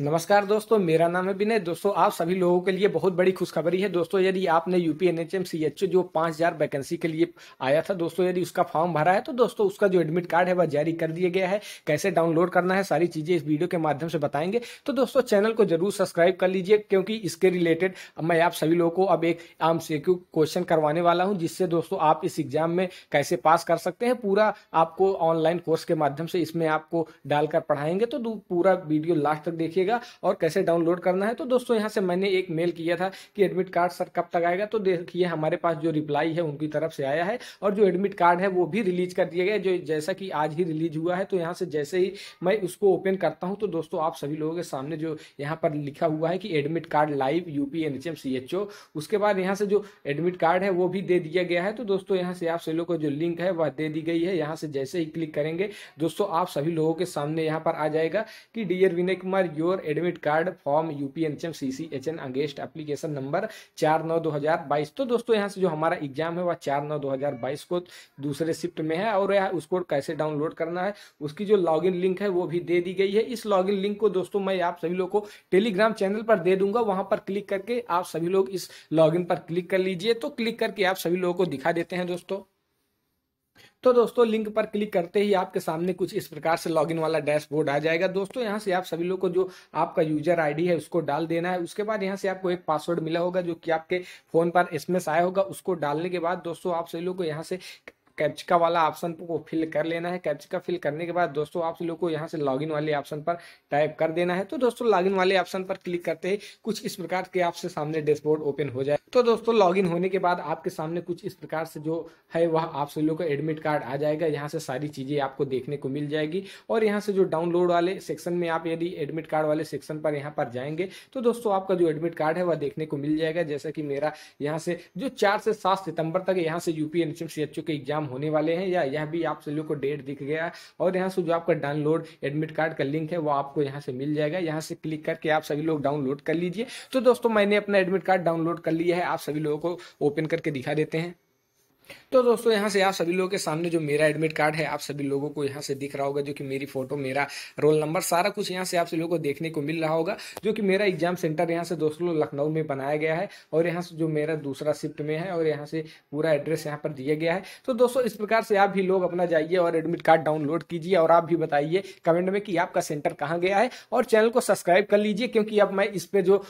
नमस्कार दोस्तों मेरा नाम है विनय दोस्तों आप सभी लोगों के लिए बहुत बड़ी खुशखबरी है दोस्तों यदि आपने UP N H M C H जो पाँच हज़ार वैकेंसी के लिए आया था दोस्तों यदि उसका फॉर्म भरा है तो दोस्तों उसका जो एडमिट कार्ड है वह जारी कर दिया गया है कैसे डाउनलोड करना है सारी चीज़ें इस वीडियो के माध्यम से बताएंगे तो दोस्तों चैनल को जरूर सब्सक्राइब कर लीजिए क्योंकि इसके रिलेटेड मैं आप सभी लोगों को अब एक आम से क्वेश्चन करवाने वाला हूँ जिससे दोस्तों आप इस एग्जाम में कैसे पास कर सकते हैं पूरा आपको ऑनलाइन कोर्स के माध्यम से इसमें आपको डालकर पढ़ाएंगे तो पूरा वीडियो लास्ट तक देखिएगा कीजिएगा और कैसे डाउनलोड करना है तो दोस्तों यहाँ से मैंने एक मेल किया था कि एडमिट कार्ड सर कब तक आएगा तो देखिए हमारे पास जो रिप्लाई है उनकी तरफ से आया है और जो एडमिट कार्ड है वो भी रिलीज कर दिया गया जो जैसा कि आज ही रिलीज हुआ है तो यहाँ से जैसे ही मैं उसको ओपन करता हूँ तो दोस्तों आप सभी लोगों के सामने जो यहाँ पर लिखा हुआ है कि admit card live UP N H उसके बाद यहाँ से जो एडमिट कार्ड है वो भी दे दिया गया है तो दोस्तों यहाँ से आप सभी लोगों को जो लिंक है वह दे दी गई है यहाँ से जैसे ही क्लिक करेंगे दोस्तों आप सभी लोगों के सामने यहाँ पर आ जाएगा कि डियर विनय कुमार योर और admit card form UPNHM CCHN against application number चार नौ दो हजार बाईस तो दोस्तों यहाँ से जो हमारा एग्जाम है वह चार नौ दो हजार बाईस को दूसरे शिफ्ट में है और यहाँ उसको कैसे डाउनलोड करना है उसकी जो लॉगिन लिंक है वो भी दे दी गई है इस लॉगिन लिंक को दोस्तों मैं आप सभी लोग को टेलीग्राम चैनल पर दे दूंगा वहां पर क्लिक करके आप सभी लोग इस लॉगिन पर क्लिक कर लीजिए तो क्लिक करके आप सभी लोगों को दिखा देते हैं दोस्तों तो दोस्तों लिंक पर क्लिक करते ही आपके सामने कुछ इस प्रकार से लॉगिन वाला डैशबोर्ड आ जाएगा दोस्तों यहाँ से आप सभी लोग को जो आपका यूजर आईडी है उसको डाल देना है उसके बाद यहाँ से आपको एक पासवर्ड मिला होगा जो कि आपके फोन पर एसएमएस आया होगा उसको डालने के बाद दोस्तों आप सभी लोग को यहाँ से कैप्चिका वाला ऑप्शन को फिल कर लेना है कैप्चिका फिल करने के बाद दोस्तों आप लोग को यहाँ से लॉगिन वाले ऑप्शन पर टाइप कर देना है तो दोस्तों लॉगिन वाले ऑप्शन पर क्लिक करते ही कुछ इस प्रकार के आपसे सामने डैशबोर्ड ओपन हो जाए तो दोस्तों लॉगिन होने के बाद आपके सामने कुछ इस प्रकार से जो है वह आप सभी लोग का एडमिट कार्ड आ जाएगा यहाँ से सारी चीज़ें आपको देखने को मिल जाएगी और यहाँ से जो डाउनलोड वाले सेक्शन में आप यदि एडमिट कार्ड वाले सेक्शन पर यहाँ पर जाएंगे तो दोस्तों आपका जो एडमिट कार्ड है वह देखने को मिल जाएगा जैसा कि मेरा यहाँ से जो चार से सात सितंबर तक यहाँ से यूपी एन के एग्जाम होने वाले हैं या यह भी आप लोग को डेट दिख गया और यहाँ से जो आपका डाउनलोड एडमिट कार्ड का लिंक है वो आपको यहाँ से मिल जाएगा यहाँ से क्लिक करके आप सभी लोग डाउनलोड कर लीजिए तो दोस्तों मैंने अपना एडमिट कार्ड डाउनलोड कर लिया है आप सभी लोगों को ओपन करके दिखा देते हैं तो दोस्तों यहाँ से आप सभी लोगों के सामने जो मेरा एडमिट कार्ड है आप सभी लोगों को यहाँ से दिख रहा होगा जो कि मेरी फोटो मेरा रोल नंबर सारा कुछ यहाँ से आप सभी लोगों को देखने को मिल रहा होगा जो कि मेरा एग्जाम सेंटर यहाँ से दोस्तों लखनऊ में बनाया गया है और यहाँ से जो मेरा दूसरा शिफ्ट में है और यहाँ से पूरा एड्रेस यहाँ पर दिया गया है तो दोस्तों इस प्रकार से आप भी लोग अपना जाइए और एडमिट कार्ड डाउनलोड कीजिए और आप भी बताइए कमेंट में कि आपका सेंटर कहाँ गया है और चैनल को सब्सक्राइब कर लीजिए क्योंकि अब मैं इस पर जो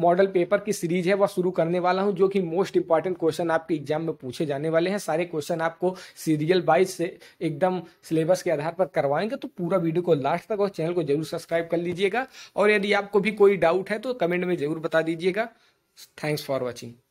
मॉडल पेपर की सीरीज है वह शुरू करने वाला हूं जो कि मोस्ट इंपॉर्टेंट क्वेश्चन आपके एग्जाम में पूछे जाने वाले हैं सारे क्वेश्चन आपको सीरियल वाइज से एकदम सिलेबस के आधार पर करवाएंगे तो पूरा वीडियो को लास्ट तक और चैनल को जरूर सब्सक्राइब कर लीजिएगा और यदि आपको भी कोई डाउट है तो कमेंट में जरूर बता दीजिएगा थैंक्स फॉर वॉचिंग